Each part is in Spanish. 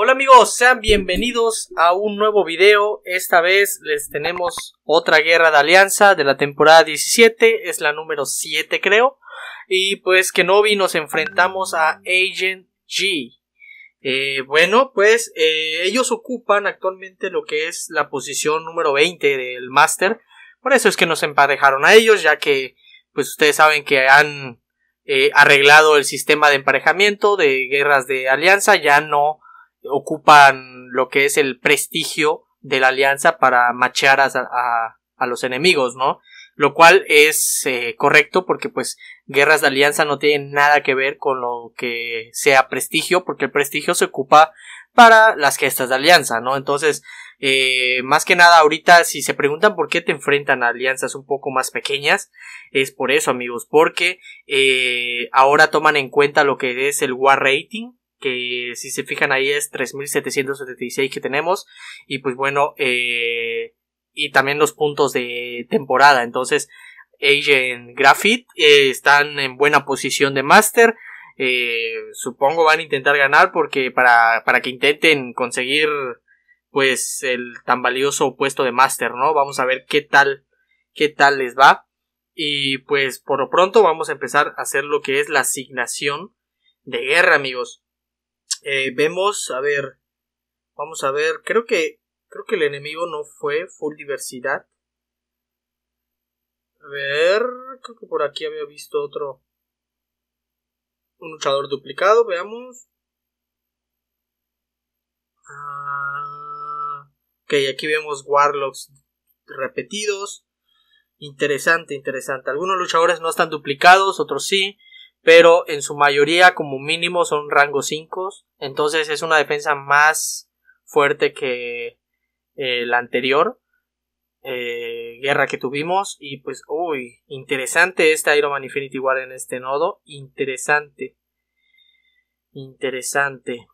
Hola amigos, sean bienvenidos a un nuevo video. Esta vez les tenemos otra guerra de alianza de la temporada 17, es la número 7 creo. Y pues Kenobi nos enfrentamos a Agent G. Eh, bueno, pues eh, ellos ocupan actualmente lo que es la posición número 20 del Master. Por eso es que nos emparejaron a ellos, ya que pues ustedes saben que han eh, arreglado el sistema de emparejamiento de guerras de alianza, ya no ocupan lo que es el prestigio de la alianza para machear a, los enemigos, ¿no? Lo cual es eh, correcto porque pues guerras de alianza no tienen nada que ver con lo que sea prestigio porque el prestigio se ocupa para las gestas de alianza, ¿no? Entonces, eh, más que nada ahorita si se preguntan por qué te enfrentan a alianzas un poco más pequeñas, es por eso amigos, porque eh, ahora toman en cuenta lo que es el war rating, que si se fijan ahí es 3.776 que tenemos y pues bueno eh, y también los puntos de temporada entonces Agent Graphite eh, están en buena posición de máster eh, supongo van a intentar ganar porque para, que intenten conseguir pues el tan valioso puesto de máster no vamos a ver qué tal qué tal les va y pues por lo pronto vamos a empezar a hacer lo que es la asignación de guerra amigos eh, vemos, a ver, vamos a ver, creo que, creo que el enemigo no fue full diversidad. A ver, creo que por aquí había visto otro. Un luchador duplicado, veamos. Ah, ok, aquí vemos Warlocks repetidos. Interesante, interesante. Algunos luchadores no están duplicados, otros sí pero en su mayoría como mínimo son rango 5, entonces es una defensa más fuerte que eh, la anterior eh, guerra que tuvimos y pues uy, interesante este Iron Man Infinity War en este nodo, interesante. Interesante.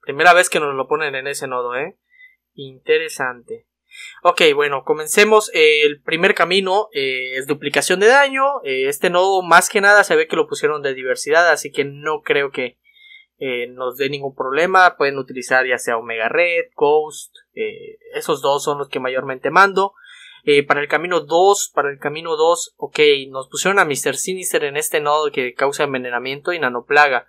Primera vez que nos lo ponen en ese nodo, ¿eh? Interesante. Ok, bueno, comencemos. El primer camino eh, es duplicación de daño. Eh, este nodo más que nada se ve que lo pusieron de diversidad, así que no creo que eh, nos dé ningún problema. Pueden utilizar ya sea Omega Red, Ghost. esos dos son los que mayormente mando. para el camino 2, para el camino 2, ok, nos pusieron a Mr. Sinister en este nodo que causa envenenamiento y nanoplaga.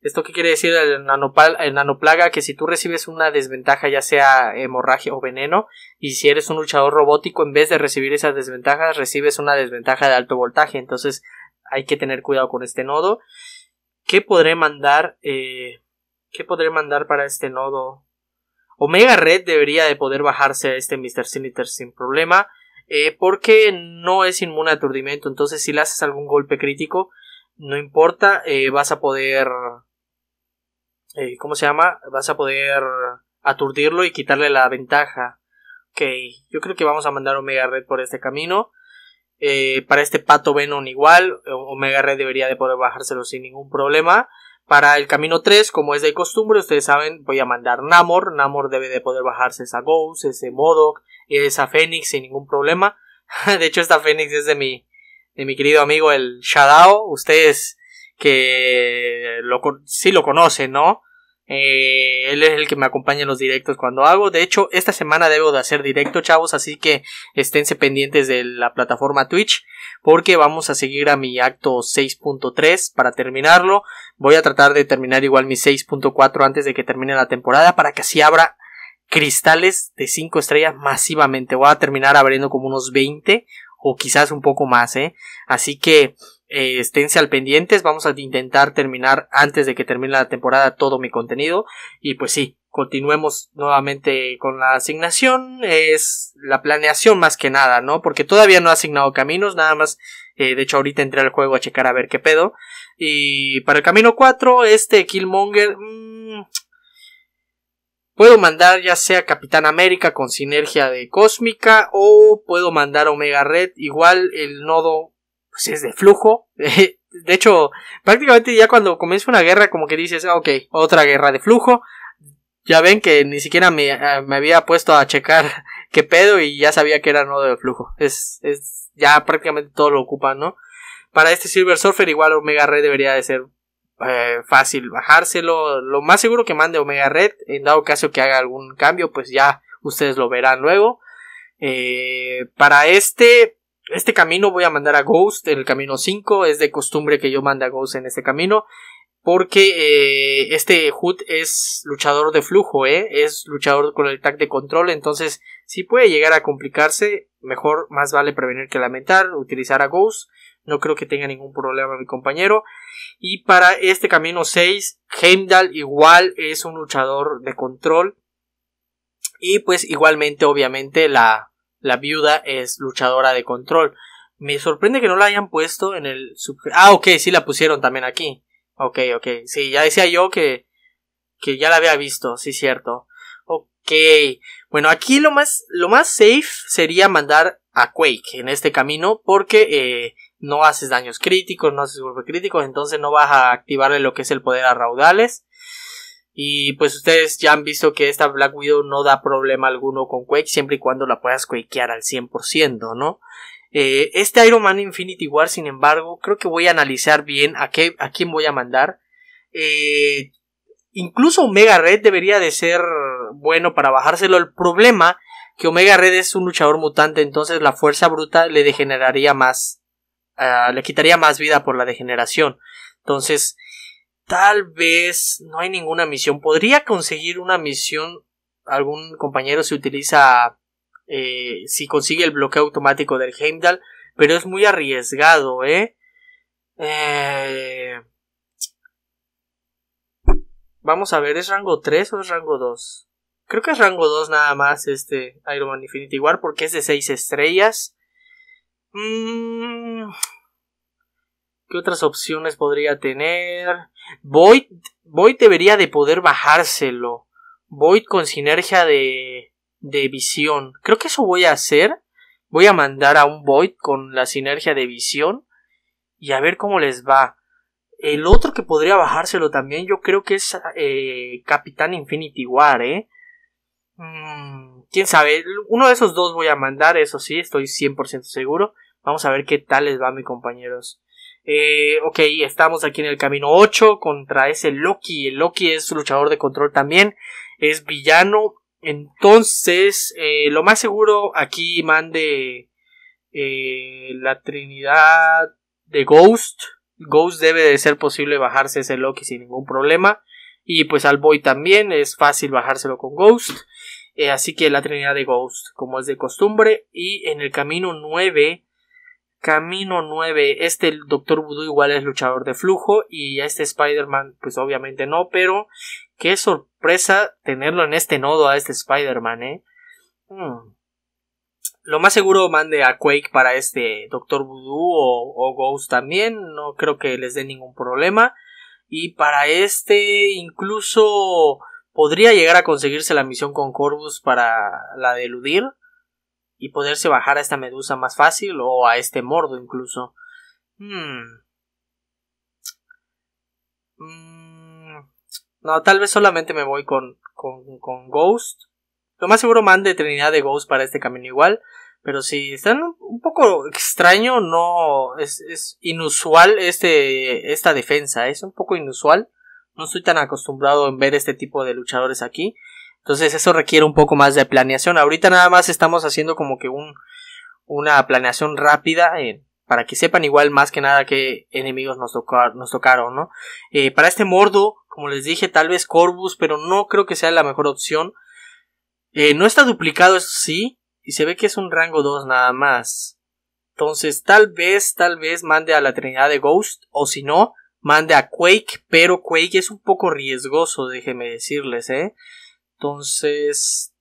¿Esto qué quiere decir el, nanopal, nanoplaga? Que si tú recibes una desventaja, ya sea hemorragia o veneno, y si eres un luchador robótico, en vez de recibir esas desventajas, recibes una desventaja de alto voltaje. Entonces hay que tener cuidado con este nodo. ¿Qué podré mandar? Eh, ¿Qué podré mandar para este nodo? Omega Red debería de poder bajarse a este Mr. Sinister sin problema. Eh, porque no es inmune a aturdimiento. Entonces si le haces algún golpe crítico, no importa, eh, vas a poder eh, ¿cómo se llama? Vas a poder aturdirlo y quitarle la ventaja. Ok, yo creo que vamos a mandar Omega Red por este camino. Eh, para este pato Venom igual, eh, Omega Red debería de poder bajárselo sin ningún problema. Para el camino 3, como es de costumbre, ustedes saben, voy a mandar Namor. Namor debe de poder bajarse esa Ghost, ese y esa Fénix sin ningún problema. de hecho, esta Fénix es de mi, de mi querido amigo el Shadow, Ustedes que lo, sí lo conoce, ¿no? Eh, él es el que me acompaña en los directos cuando hago. De hecho, esta semana debo de hacer directo, chavos, así que esténse pendientes de la plataforma Twitch porque vamos a seguir a mi acto 6.3 para terminarlo. Voy a tratar de terminar igual mi 6.4 antes de que termine la temporada para que así abra cristales de 5 estrellas masivamente. Voy a terminar abriendo como unos 20 o quizás un poco más, ¿eh? Así que eh, esténse al pendientes, vamos a intentar terminar antes de que termine la temporada todo mi contenido y pues sí, continuemos nuevamente con la asignación, es la planeación más que nada, ¿no? Porque todavía no ha asignado caminos, nada más, eh, de hecho ahorita entré al juego a checar a ver qué pedo y para el camino 4, este Killmonger... Mm, puedo mandar ya sea Capitán América con sinergia de cósmica o puedo mandar Omega Red. Igual el nodo si pues, es de flujo. De hecho, prácticamente ya cuando comienza una guerra, como que dices, ah, ok, otra guerra de flujo. Ya ven que ni siquiera me, ah, había puesto a checar qué pedo y ya sabía que era nodo de flujo. Es, ya prácticamente todo lo ocupa ¿no? Para este Silver Surfer igual Omega Red debería de ser eh, fácil bajárselo. Lo más seguro que mande Omega Red, en dado caso que haga algún cambio, pues ya ustedes lo verán luego. Eh, para este, este camino voy a mandar a Ghost, en el camino 5, es de costumbre que yo mande a Ghost en este camino, porque eh, este Hood es luchador de flujo, ¿eh? es luchador con el tag de control, entonces si puede llegar a complicarse, mejor más vale prevenir que lamentar, utilizar a Ghost, no creo que tenga ningún problema mi compañero. Y para este camino 6, Heimdall igual es un luchador de control. Y pues igualmente, obviamente, la, la viuda es luchadora de control. Me sorprende que no la hayan puesto en el... ah, ok, sí la pusieron también aquí. Ok, ok. Sí, ya decía yo que, que ya la había visto, sí, cierto. Ok. Bueno, aquí lo más, lo más safe sería mandar a Quake en este camino porque eh, no haces daños críticos, no haces golpes críticos, entonces no vas a activarle lo que es el poder a Raudales. Y pues ustedes ya han visto que esta Black Widow no da problema alguno con Quake siempre y cuando la puedas quakear al 100%, ¿no? Eh, este Iron Man Infinity War, sin embargo, creo que voy a analizar bien a, qué, a quién voy a mandar. Eh, incluso Omega Red debería de ser bueno para bajárselo. El problema que Omega Red es un luchador mutante, entonces la fuerza bruta le degeneraría más, ah, le quitaría más vida por la degeneración. Entonces, Tal vez no hay ninguna misión. Podría conseguir una misión. Algún compañero se utiliza eh, si consigue el bloqueo automático del Heimdall, pero es muy arriesgado, ¿eh? ¿eh? Vamos a ver, ¿es rango 3 o es rango 2? Creo que es rango 2 nada más este Iron Man Infinity War porque es de 6 estrellas. Mmm ¿Qué otras opciones podría tener? Void, Void debería de poder bajárselo. Void con sinergia de, de visión. Creo que eso voy a hacer. Voy a mandar a un Void con la sinergia de visión. Y a ver cómo les va. El otro que podría bajárselo también, yo creo que es eh, Capitán Infinity War, ¿eh? Mm, quién sabe. Uno de esos dos voy a mandar, eso sí, estoy 100% seguro. Vamos a ver qué tal les va, mis compañeros. Eh, ok, estamos aquí en el camino 8 contra ese Loki. El Loki es luchador de control también, es villano. Entonces, eh, lo más seguro aquí mande eh, la Trinidad de Ghost. Ghost debe de ser posible bajarse ese Loki sin ningún problema. Y pues al Boy también es fácil bajárselo con Ghost. así que la Trinidad de Ghost, como es de costumbre. Y en el camino 9 Camino 9, este el Doctor Voodoo igual es luchador de flujo y a este Spider-Man pues obviamente no, pero qué sorpresa tenerlo en este nodo a este Spider-Man, ¿eh? Hmm. Lo más seguro mande a Quake para este Doctor Voodoo o, o Ghost también, no creo que les dé ningún problema. Y para este incluso podría llegar a conseguirse la misión con Corvus para la de eludir y poderse bajar a esta medusa más fácil o a este mordo incluso. Hmm. Mm. No, tal vez solamente me voy con, con, con, Ghost. Lo más seguro mande Trinidad de Ghost para este camino igual. Pero si están un poco extraño, no es, es inusual este, esta defensa, es un poco inusual. No estoy tan acostumbrado en ver este tipo de luchadores aquí. Entonces eso requiere un poco más de planeación. Ahorita nada más estamos haciendo como que un, una planeación rápida eh, para que sepan igual más que nada Que enemigos nos, nos tocaron, ¿no? Eh, para este Mordo, como les dije, tal vez Corvus, pero no creo que sea la mejor opción. Eh, no está duplicado, eso sí, y se ve que es un rango 2 nada más. Entonces, tal vez, tal vez mande a la Trinidad de Ghost, o si no, mande a Quake, pero Quake es un poco riesgoso, déjenme decirles, ¿eh? Entonces,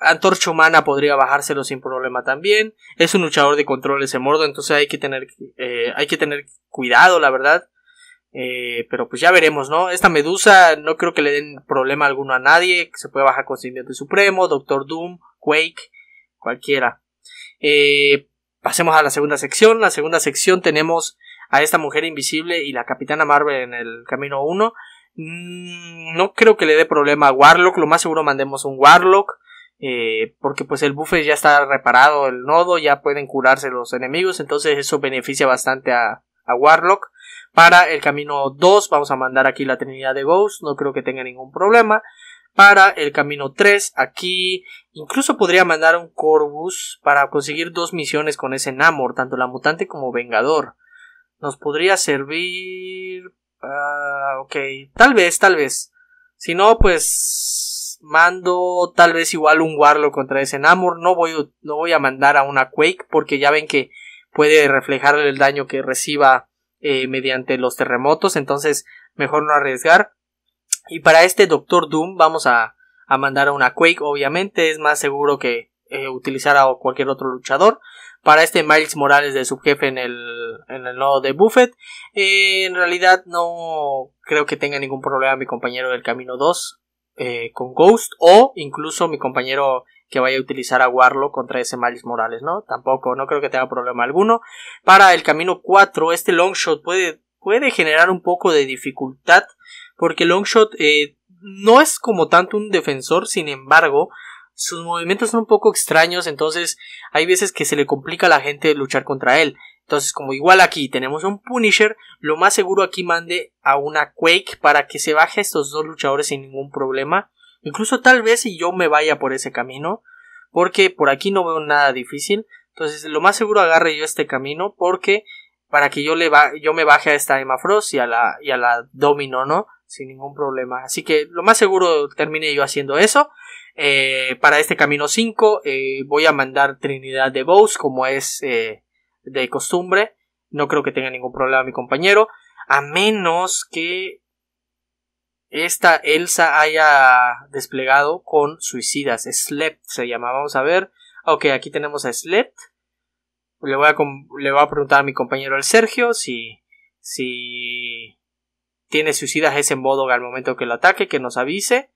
Antorcha Humana podría bajárselo sin problema también. Es un luchador de controles ese mordo, entonces hay que tener, eh, hay que tener cuidado, la verdad. Eh, pero pues ya veremos, ¿no? Esta medusa no creo que le den problema alguno a nadie. Se puede bajar con Simbionte Supremo, Doctor Doom, Quake, cualquiera. Eh, pasemos a la segunda sección. La segunda sección tenemos a esta mujer invisible y la Capitana Marvel en el camino 1. Mm, no creo que le dé problema a Warlock. Lo más seguro mandemos un Warlock. Eh, porque pues el buffer ya está reparado el nodo. Ya pueden curarse los enemigos. Entonces eso beneficia bastante a, a Warlock. Para el camino 2 vamos a mandar aquí la Trinidad de Ghost. No creo que tenga ningún problema. Para el camino 3 aquí incluso podría mandar un Corvus para conseguir dos misiones con ese Namor. Tanto la mutante como Vengador. Nos podría servir Ah, ok. Tal vez, tal vez. Si no, pues mando tal vez igual un Warlock contra ese Namor. No voy, no voy a mandar a una Quake porque ya ven que puede reflejar el daño que reciba eh, mediante los terremotos. Entonces, mejor no arriesgar. Y para este Doctor Doom vamos a, a mandar a una Quake. Obviamente es más seguro que, eh, utilizar a cualquier otro luchador. Para este Miles Morales de subjefe en el, en el nodo de Buffett, eh, en realidad no creo que tenga ningún problema mi compañero del Camino 2 eh, con Ghost o incluso mi compañero que vaya a utilizar a Warlock contra ese Miles Morales, ¿no? Tampoco, no creo que tenga problema alguno. Para el Camino 4, este Longshot puede, puede generar un poco de dificultad porque Longshot no es como tanto un defensor, sin embargo, sus movimientos son un poco extraños, entonces hay veces que se le complica a la gente luchar contra él. Entonces, como igual aquí tenemos un Punisher, lo más seguro aquí mande a una Quake para que se baje estos dos luchadores sin ningún problema. Incluso tal vez si yo me vaya por ese camino, porque por aquí no veo nada difícil. Entonces, lo más seguro agarre yo este camino porque para que yo le yo me baje a esta Emma Frost y a la y a la Domino, ¿no? Sin ningún problema. Así que lo más seguro termine yo haciendo eso. Eh, para este camino 5 eh, voy a mandar Trinidad de Bows como es eh, de costumbre. No creo que tenga ningún problema mi compañero. A menos que esta Elsa haya desplegado con suicidas. Slept se llama. Vamos a ver. Ok, aquí tenemos a Slept. Le voy a, le voy a preguntar a mi compañero el Sergio si, si tiene suicidas ese en Bodog al momento que lo ataque, que nos avise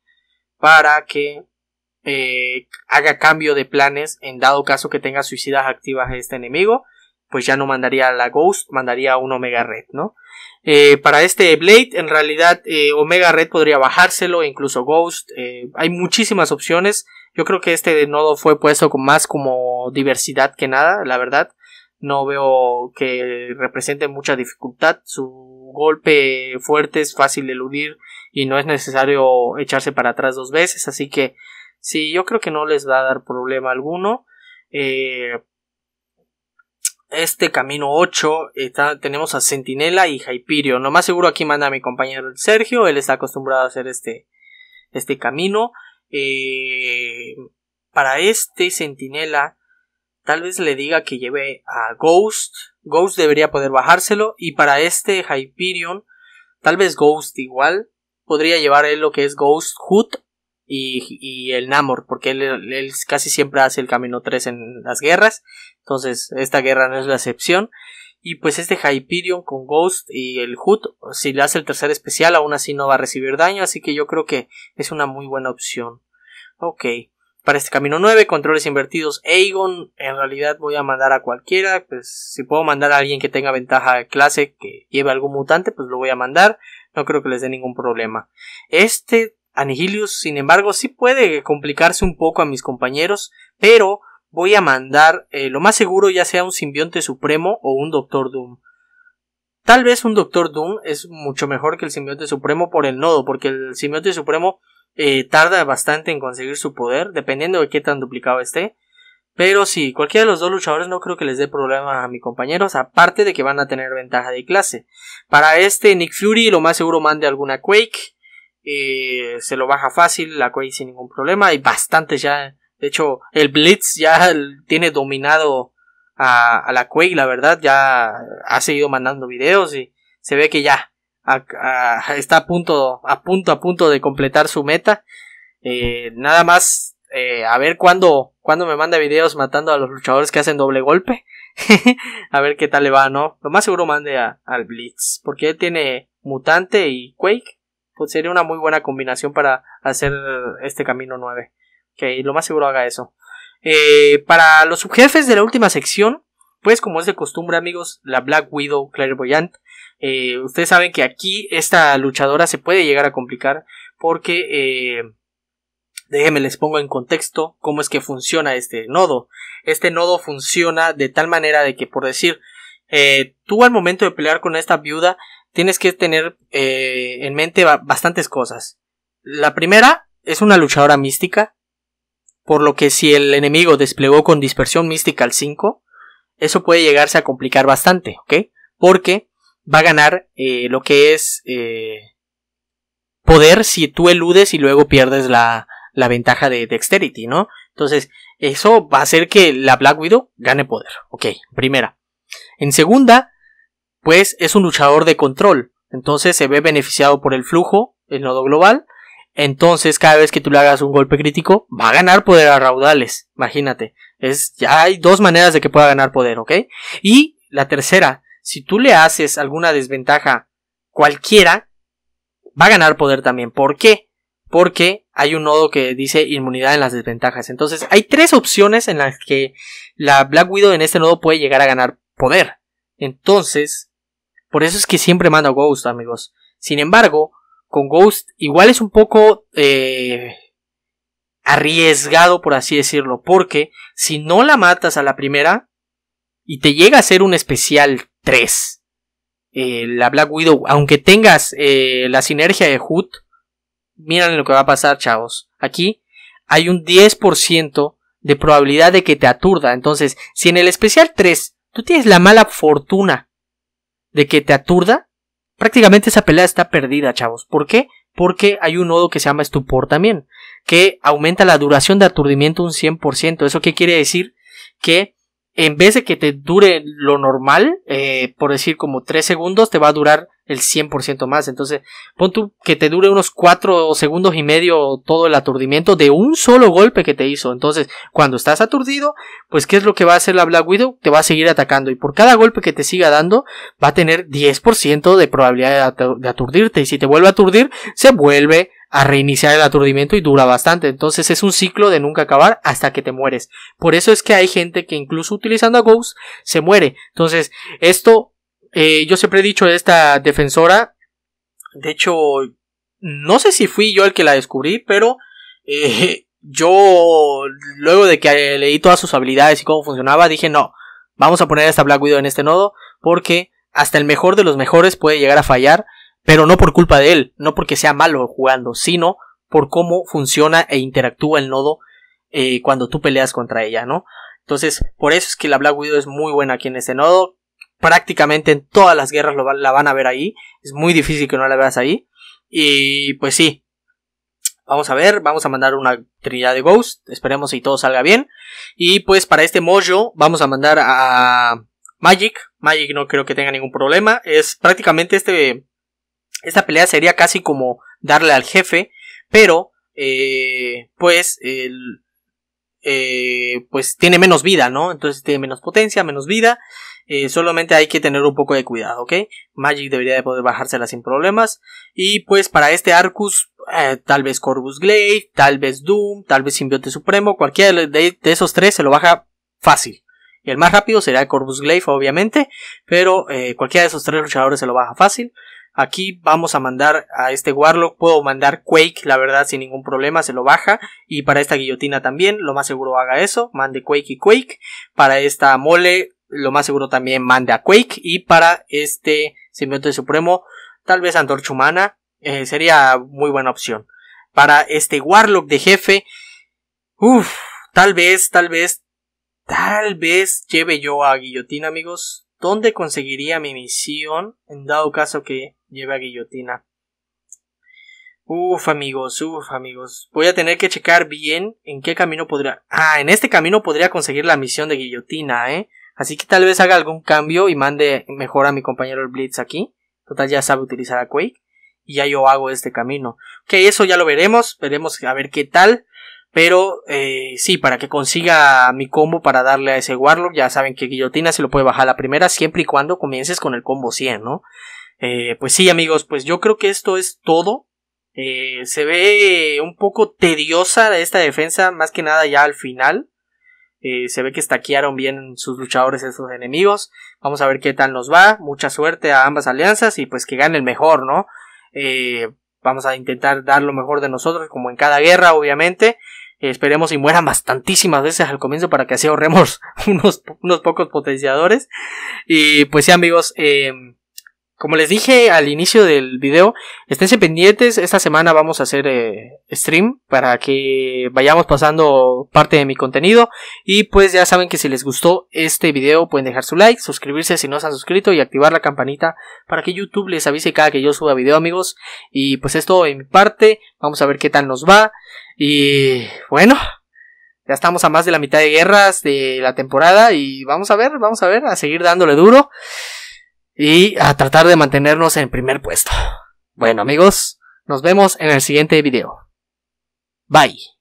para que eh, haga cambio de planes en dado caso que tenga suicidas activas este enemigo, pues ya no mandaría a la Ghost, mandaría a un Omega Red, ¿no? Eh, para este Blade, en realidad eh, Omega Red podría bajárselo, incluso Ghost, hay muchísimas opciones. Yo creo que este nodo fue puesto con más como diversidad que nada, la verdad. No veo que represente mucha dificultad. Su golpe fuerte es fácil de eludir y no es necesario echarse para atrás dos veces. Así que Sí, yo creo que no les va a dar problema alguno. Eh, este camino 8 tenemos a Sentinela y Hyperion... Lo más seguro aquí manda mi compañero Sergio. Él está acostumbrado a hacer este, este camino. Eh, para este Sentinela... tal vez le diga que lleve a Ghost. Ghost debería poder bajárselo. Y para este Hyperion, tal vez Ghost igual. Podría llevar él lo que es Ghost Hood y, el Namor, porque él, casi siempre hace el camino 3 en las guerras, entonces esta guerra no es la excepción. Y pues este Hyperion con Ghost y el Hood, si le hace el tercer especial, aún así no va a recibir daño, así que yo creo que es una muy buena opción. Ok. Para este camino 9, controles invertidos, Aegon, en realidad voy a mandar a cualquiera, pues si puedo mandar a alguien que tenga ventaja de clase, que lleve algún mutante, pues lo voy a mandar, no creo que les dé ningún problema. Este Anigilius, sin embargo, sí puede complicarse un poco a mis compañeros, pero voy a mandar eh, lo más seguro ya sea un simbionte supremo o un Doctor Doom. Tal vez un Doctor Doom es mucho mejor que el simbionte supremo por el nodo, porque el simbionte supremo eh, tarda bastante en conseguir su poder, dependiendo de qué tan duplicado esté. Pero sí, cualquiera de los dos luchadores no creo que les dé problema a mis compañeros, aparte de que van a tener ventaja de clase. Para este Nick Fury lo más seguro mande alguna Quake, eh, se lo baja fácil la Quake sin ningún problema hay bastantes ya. De hecho, el Blitz ya tiene dominado a, la Quake, la verdad, ya ha seguido mandando videos y se ve que ya está a punto, a punto, a punto de completar su meta. Eh, nada más eh, a ver cuando cuándo me manda videos matando a los luchadores que hacen doble golpe. a ver qué tal le va, ¿no? Lo más seguro mande al Blitz, porque él tiene mutante y Quake pues, sería una muy buena combinación para hacer este camino 9. Que lo más seguro haga eso. Eh, para los subjefes de la última sección, pues como es de costumbre amigos, la Black Widow Clairvoyant, eh, ustedes saben que aquí esta luchadora se puede llegar a complicar porque... Eh, déjenme les pongo en contexto cómo es que funciona este nodo. Este nodo funciona de tal manera de que, por decir, eh, tú al momento de pelear con esta viuda, tienes que tener eh, en mente bastantes cosas. La primera es una luchadora mística, por lo que si el enemigo desplegó con dispersión mística al 5, eso puede llegarse a complicar bastante, ¿ok? Porque va a ganar eh, lo que es eh, poder si tú eludes y luego pierdes la, la ventaja de dexterity, ¿no? Entonces, eso va a hacer que la Black Widow gane poder, ¿ok? Primera. En segunda, pues es un luchador de control. Entonces se ve beneficiado por el flujo, el nodo global. Entonces cada vez que tú le hagas un golpe crítico, va a ganar poder a raudales. Imagínate. Es, ya hay dos maneras de que pueda ganar poder, ¿ok? Y la tercera, si tú le haces alguna desventaja cualquiera, va a ganar poder también. ¿Por qué? Porque hay un nodo que dice inmunidad en las desventajas. Entonces hay tres opciones en las que la Black Widow en este nodo puede llegar a ganar poder. Entonces, por eso es que siempre mando Ghost, amigos. Sin embargo, con Ghost igual es un poco eh, arriesgado, por así decirlo, porque si no la matas a la primera y te llega a ser un especial 3, la Black Widow, aunque tengas eh, la sinergia de Hood, miren lo que va a pasar, chavos. Aquí hay un 10% de probabilidad de que te aturda. Entonces, si en el especial 3 tú tienes la mala fortuna de que te aturda, prácticamente esa pelea está perdida, chavos. ¿Por qué? Porque hay un nodo que se llama estupor también, que aumenta la duración de aturdimiento un 100%. ¿Eso qué quiere decir? Que en vez de que te dure lo normal, eh, por decir como 3 segundos, te va a durar el 100% más. Entonces, pon tú que te dure unos 4 segundos y medio todo el aturdimiento de un solo golpe que te hizo. Entonces, cuando estás aturdido, pues ¿qué es lo que va a hacer la Black Widow? Te va a seguir atacando y por cada golpe que te siga dando va a tener 10% de probabilidad de aturdirte. Y si te vuelve a aturdir, se vuelve a reiniciar el aturdimiento y dura bastante. Entonces es un ciclo de nunca acabar hasta que te mueres. Por eso es que hay gente que incluso utilizando a Ghost se muere. Entonces esto eh, yo siempre he dicho de esta defensora. De hecho, no sé si fui yo el que la descubrí, pero eh, yo, luego de que eh, leí todas sus habilidades y cómo funcionaba, dije no, vamos a poner a esta Black Widow en este nodo, porque hasta el mejor de los mejores puede llegar a fallar, pero no por culpa de él, no porque sea malo jugando, sino por cómo funciona e interactúa el nodo cuando tú peleas contra ella, ¿no? Entonces, por eso es que la Black Widow es muy buena aquí en este nodo prácticamente en todas las guerras lo la van a ver ahí. Es muy difícil que no la veas ahí. Y pues sí. Vamos a ver, vamos a mandar una trinidad de Ghost. Esperemos que todo salga bien. Y pues para este Mojo vamos a mandar a Magic. Magic no creo que tenga ningún problema. Es prácticamente este. Esta pelea sería casi como darle al jefe. Pero, eh, pues, el, eh, pues tiene menos vida, ¿no? Entonces tiene menos potencia, menos vida. Eh, solamente hay que tener un poco de cuidado, ¿ok? Magic debería de poder bajársela sin problemas. Y pues para este Arcus, eh, tal vez Corvus Glaive, tal vez Doom, tal vez Simbiote Supremo, cualquiera de, esos tres se lo baja fácil. el más rápido será Corvus Glaive, obviamente, pero cualquiera de esos tres luchadores se lo baja fácil. Aquí vamos a mandar a este Warlock, puedo mandar Quake, la verdad, sin ningún problema, se lo baja. Y para esta guillotina también, lo más seguro haga eso, mande Quake y Quake. Para esta mole, lo más seguro también mande a Quake. Y para este Simbionte Supremo, tal vez Antorcha Humana, eh, sería muy buena opción. Para este Warlock de jefe, uff, tal vez, tal vez, tal vez lleve yo a guillotina, amigos dónde conseguiría mi misión en dado caso que lleve a guillotina. Uf, amigos, uf, amigos. Voy a tener que checar bien en qué camino podría. Ah, en este camino podría conseguir la misión de guillotina, ¿eh? Así que tal vez haga algún cambio y mande mejor a mi compañero el Blitz aquí. Total, ya sabe utilizar a Quake. Y ya yo hago este camino. Ok, eso ya lo veremos. Veremos a ver qué tal. Pero eh, sí, para que consiga mi combo para darle a ese Warlock, ya saben que guillotina se lo puede bajar a la primera siempre y cuando comiences con el combo 100, ¿no? Eh, pues sí, amigos, pues yo creo que esto es todo. Eh, se ve un poco tediosa esta defensa, más que nada ya al final. se ve que estaquearon bien sus luchadores esos enemigos. Vamos a ver qué tal nos va. Mucha suerte a ambas alianzas y pues que gane el mejor, ¿no? Eh, Vamos a intentar dar lo mejor de nosotros, como en cada guerra, obviamente. Esperemos y mueran bastantísimas veces al comienzo para que así ahorremos unos, unos pocos potenciadores. Y pues sí amigos, em, como les dije al inicio del video, esténse pendientes, esta semana vamos a hacer eh, stream para que vayamos pasando parte de mi contenido y pues ya saben que si les gustó este video pueden dejar su like, suscribirse si no se han suscrito y activar la campanita para que YouTube les avise cada que yo suba video amigos y pues esto en mi parte, vamos a ver qué tal nos va y bueno, ya estamos a más de la mitad de guerras de la temporada y vamos a ver, vamos a ver, a seguir dándole duro y a tratar de mantenernos en primer puesto. Bueno amigos, nos vemos en el siguiente video. Bye.